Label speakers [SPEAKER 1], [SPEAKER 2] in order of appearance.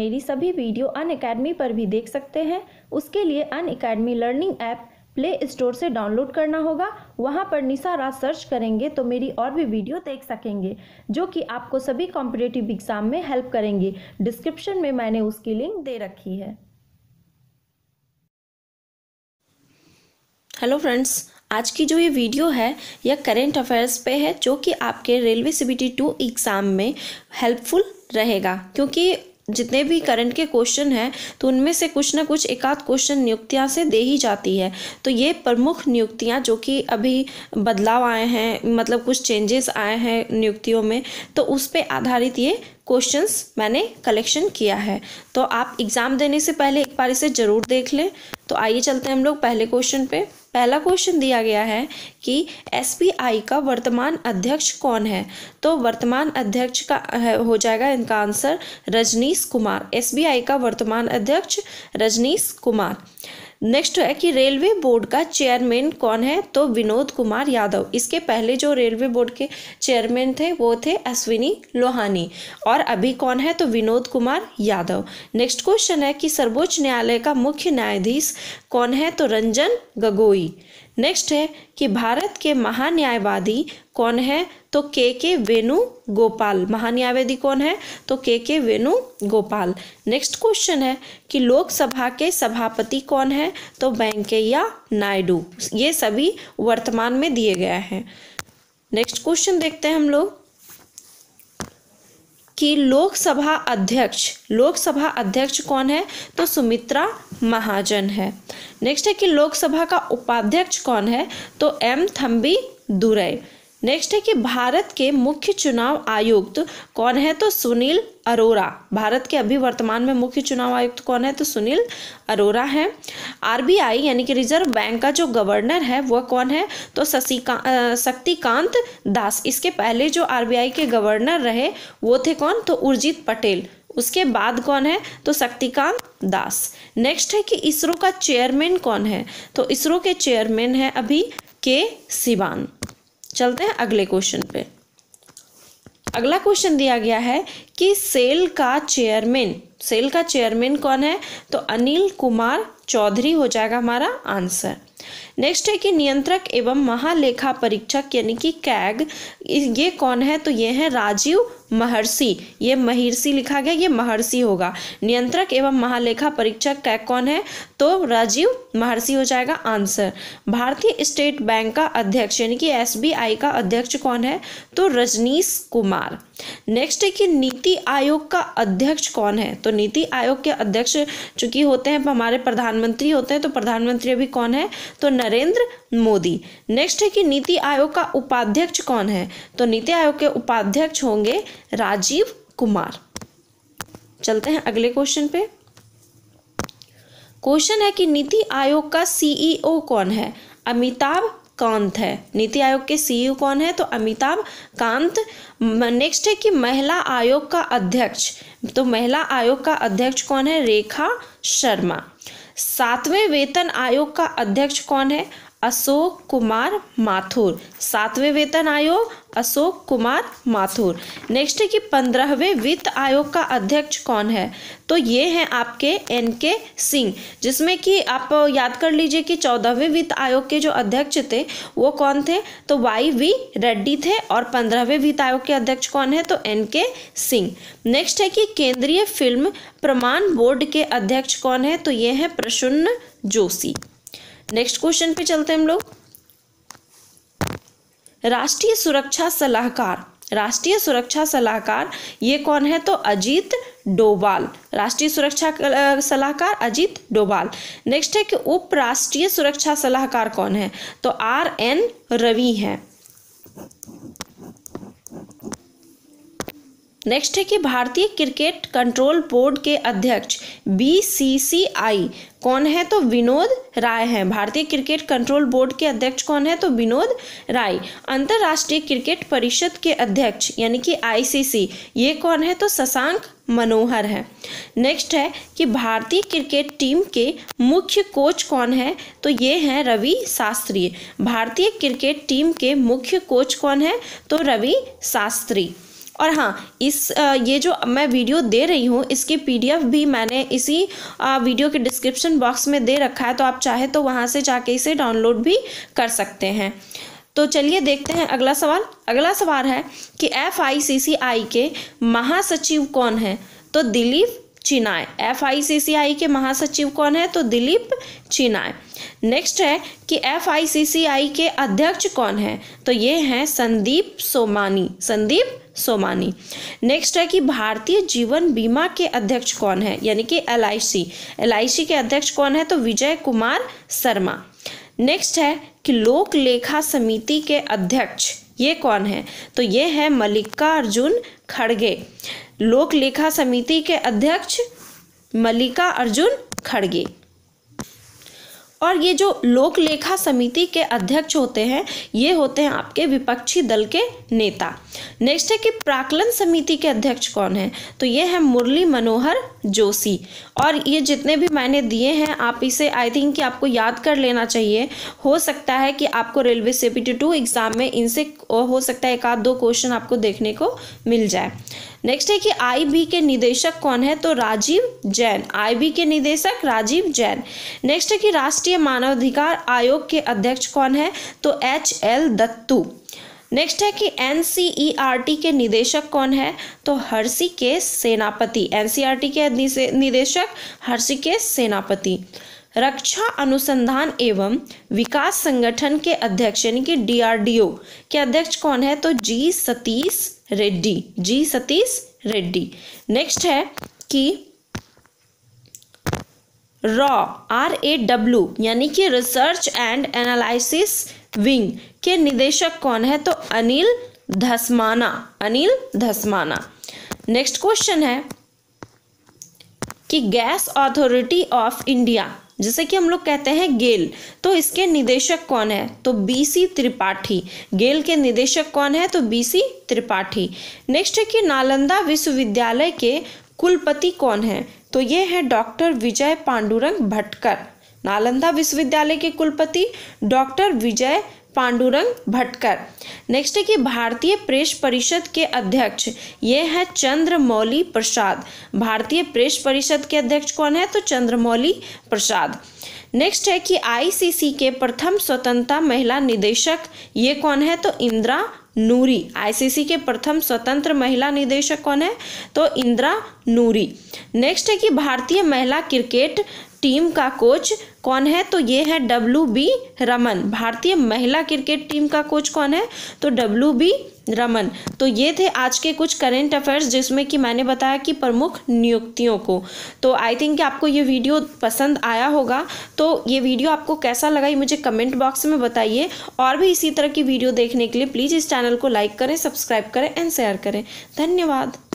[SPEAKER 1] मेरी सभी वीडियो अन अकेडमी पर भी देख सकते हैं उसके लिए Unacademy learning app play store से डाउनलोड करना होगा वहाँ पर निशा राज सर्च करेंगे तो मेरी और भी वीडियो देख सकेंगे जो कि आपको सभी कॉम्पिटेटिव एग्ज़ाम में हेल्प करेंगे डिस्क्रिप्शन में मैंने उसकी लिंक दे रखी है हेलो फ्रेंड्स आज की जो ये वीडियो है यह करेंट अफेयर्स पे है जो कि आपके railway C B T two exam में हेल्पफुल रहेगा क्योंकि जितने भी करंट के क्वेश्चन हैं तो उनमें से कुछ ना कुछ एकाध क्वेश्चन नियुक्तियाँ से दे ही जाती है तो ये प्रमुख नियुक्तियाँ जो कि अभी बदलाव आए हैं मतलब कुछ चेंजेस आए हैं नियुक्तियों में तो उस पर आधारित ये क्वेश्चंस मैंने कलेक्शन किया है तो आप एग्ज़ाम देने से पहले एक बार इसे ज़रूर देख लें तो आइए चलते हैं हम लोग पहले क्वेश्चन पे पहला क्वेश्चन दिया गया है कि एसबीआई का वर्तमान अध्यक्ष कौन है तो वर्तमान अध्यक्ष का हो जाएगा इनका आंसर रजनीश कुमार एसबीआई का वर्तमान अध्यक्ष रजनीश कुमार नेक्स्ट है कि रेलवे बोर्ड का चेयरमैन कौन है तो विनोद कुमार यादव इसके पहले जो रेलवे बोर्ड के चेयरमैन थे वो थे अश्विनी लोहानी और अभी कौन है तो विनोद कुमार यादव नेक्स्ट क्वेश्चन है कि सर्वोच्च न्यायालय का मुख्य न्यायाधीश कौन है तो रंजन गगोई नेक्स्ट है कि भारत के महान्यायवादी कौन है तो के के वेणु गोपाल महान्यायवादी कौन है तो के के वेणु गोपाल नेक्स्ट क्वेश्चन है कि लोकसभा के सभापति कौन है तो वेंकैया नायडू ये सभी वर्तमान में दिए गए हैं नेक्स्ट क्वेश्चन देखते हैं हम लोग कि लोकसभा अध्यक्ष लोकसभा अध्यक्ष कौन है तो सुमित्रा महाजन है नेक्स्ट है कि लोकसभा का उपाध्यक्ष कौन है तो एम थम्बी दुरई नेक्स्ट है कि भारत के मुख्य चुनाव आयुक्त कौन है तो सुनील अरोरा भारत के अभी वर्तमान में मुख्य चुनाव आयुक्त कौन है तो सुनील अरोरा है आरबीआई यानी कि रिजर्व बैंक का जो गवर्नर है वह कौन है तो शशिकांत शक्तिकांत दास इसके पहले जो आरबीआई के गवर्नर रहे वो थे कौन तो उर्जित पटेल उसके बाद कौन है तो शक्तिकांत दास नेक्स्ट है कि इसरो का चेयरमैन कौन है तो इसरो के चेयरमैन है अभी के सिवान चलते हैं अगले क्वेश्चन पे अगला क्वेश्चन दिया गया है कि सेल का चेयरमैन सेल का चेयरमैन कौन है तो अनिल कुमार चौधरी हो जाएगा हमारा आंसर नेक्स्ट है कि नियंत्रक एवं महालेखा परीक्षक यानी कि कैग ये कौन है तो ये है राजीव महर्षि ये महर्षि लिखा गया ये महर्षि होगा नियंत्रक एवं महालेखा परीक्षक कैग कौन है तो राजीव महर्षि हो जाएगा आंसर भारतीय स्टेट बैंक का अध्यक्ष यानी कि एसबीआई का अध्यक्ष कौन है तो रजनीश कुमार नेक्स्ट है कि नीति आयोग का अध्यक्ष कौन है तो नीति आयोग के अध्यक्ष चूंकि होते हैं हमारे प्रधानमंत्री होते हैं तो प्रधानमंत्री अभी कौन है तो नरेंद्र मोदी नेक्स्ट है कि नीति आयोग का उपाध्यक्ष कौन है तो नीति आयोग के उपाध्यक्ष होंगे राजीव कुमार चलते हैं अगले क्वेश्चन पे क्वेश्चन है कि नीति आयोग का सीईओ e कौन है अमिताभ कांत है नीति आयोग के सीईओ e कौन है तो अमिताभ कांत नेक्स्ट है कि महिला आयोग का अध्यक्ष तो महिला आयोग का अध्यक्ष कौन है रेखा शर्मा सातवें वेतन आयोग का अध्यक्ष कौन है अशोक कुमार माथुर सातवें वेतन आयोग अशोक कुमार माथुर नेक्स्ट है कि पंद्रहवें वित्त आयोग का अध्यक्ष कौन है तो ये हैं आपके एन के सिंह जिसमें कि आप याद कर लीजिए कि चौदहवें वित्त आयोग के जो अध्यक्ष थे वो कौन थे तो वाई वी रेड्डी थे और पंद्रहवें वित्त आयोग के अध्यक्ष कौन है तो एन के सिंह नेक्स्ट है कि केंद्रीय फिल्म प्रमाण बोर्ड के अध्यक्ष कौन है तो ये हैं प्रसुन्न जोशी नेक्स्ट क्वेश्चन पे चलते हैं हम लोग राष्ट्रीय सुरक्षा सलाहकार राष्ट्रीय सुरक्षा सलाहकार ये कौन है तो अजीत डोबाल राष्ट्रीय सुरक्षा सलाहकार अजीत डोवाल नेक्स्ट है कि उप राष्ट्रीय सुरक्षा सलाहकार कौन है तो आर एन रवि है नेक्स्ट है कि भारतीय क्रिकेट कंट्रोल बोर्ड के अध्यक्ष बीसीसीआई कौन है तो विनोद राय हैं भारतीय क्रिकेट कंट्रोल बोर्ड के अध्यक्ष कौन है तो विनोद राय अंतर्राष्ट्रीय क्रिकेट परिषद के अध्यक्ष यानी कि आईसीसी ये कौन है तो शशांक मनोहर है नेक्स्ट है कि भारतीय क्रिकेट टीम के मुख्य कोच कौन है तो ये हैं रवि शास्त्री भारतीय क्रिकेट टीम के मुख्य कोच कौन है तो रवि शास्त्री और हाँ इस ये जो मैं वीडियो दे रही हूँ इसकी पीडीएफ भी मैंने इसी वीडियो के डिस्क्रिप्शन बॉक्स में दे रखा है तो आप चाहे तो वहाँ से जाके इसे डाउनलोड भी कर कर सकते हैं तो चलिए देखते हैं अगला सवाल अगला सवाल है कि एफ आई सी सी आई के महासचिव कौन है तो दिलीप चिनाय एफ आई सी सी आई के महासचिव कौन है तो दिलीप चिनाय नेक्स्ट है कि एफ आई सी सी आई के अध्यक्ष कौन है तो ये हैं संदीप सोमानी संदीप सोमानी नेक्स्ट है कि भारतीय जीवन बीमा के अध्यक्ष कौन है यानी कि एल आई के अध्यक्ष कौन है तो विजय कुमार शर्मा नेक्स्ट है कि लोक लेखा समिति के अध्यक्ष ये कौन है तो ये है मल्लिका अर्जुन खड़गे लोक लेखा समिति के अध्यक्ष मल्लिका अर्जुन खड़गे और ये जो लोक लेखा समिति के अध्यक्ष होते हैं ये होते हैं आपके विपक्षी दल के नेता नेक्स्ट है कि प्राकलन समिति के अध्यक्ष कौन है तो ये है मुरली मनोहर जोशी और ये जितने भी मैंने दिए हैं आप इसे आई थिंक कि आपको याद कर लेना चाहिए हो सकता है कि आपको रेलवे सीपीटी टू एग्ज़ाम में इनसे हो सकता है एक आध दो क्वेश्चन आपको देखने को मिल जाए नेक्स्ट है कि आईबी के निदेशक कौन है तो राजीव जैन आईबी के निदेशक राजीव जैन नेक्स्ट है कि राष्ट्रीय मानवाधिकार आयोग के अध्यक्ष कौन है तो एच एल दत्तू नेक्स्ट है कि एन e के निदेशक कौन है तो हर्षी के सेनापति एन e के निदेशक हर्षी के सेनापति रक्षा अनुसंधान एवं विकास संगठन के अध्यक्ष यानी कि डीआरडीओ के अध्यक्ष कौन है तो G Satish Reddy G Satish Reddy next है कि रॉ आर ए डब्ल्यू यानी कि रिसर्च एंड एनालिसिस विंग के निदेशक कौन है तो अनिल धस्माना अनिल धस्माना नेक्स्ट क्वेश्चन है कि गैस अथॉरिटी ऑफ इंडिया जैसे कि हम लोग कहते हैं गेल तो इसके निदेशक कौन है तो बीसी त्रिपाठी गेल के निदेशक कौन है तो बीसी त्रिपाठी नेक्स्ट है कि नालंदा विश्वविद्यालय के कुलपति कौन है तो ये है डॉक्टर विजय पांडुरंग भटकर नालंदा विश्वविद्यालय के कुलपति डॉक्टर विजय पांडुरंग भटकर नेक्स्ट है कि भारतीय प्रेस परिषद के अध्यक्ष ये हैं चंद्रमौली प्रसाद भारतीय प्रेस परिषद के अध्यक्ष कौन है तो चंद्रमौली प्रसाद नेक्स्ट है कि आईसीसी के प्रथम स्वतंत्रता महिला निदेशक ये कौन है तो इंदिरा नूरी आईसीसी के प्रथम स्वतंत्र महिला निदेशक कौन है तो इंदिरा नूरी नेक्स्ट है कि भारतीय महिला क्रिकेट टीम का कोच कौन है तो ये है डब्ल्यू बी रमन भारतीय महिला क्रिकेट टीम का कोच कौन है तो डब्ल्यू बी रमन तो ये थे आज के कुछ करेंट अफेयर्स जिसमें कि मैंने बताया कि प्रमुख नियुक्तियों को तो आई थिंक आपको ये वीडियो पसंद आया होगा तो ये वीडियो आपको कैसा लगा ये मुझे कमेंट बॉक्स में बताइए और भी इसी तरह की वीडियो देखने के लिए प्लीज़ इस चैनल को लाइक करें सब्सक्राइब करें एंड शेयर करें धन्यवाद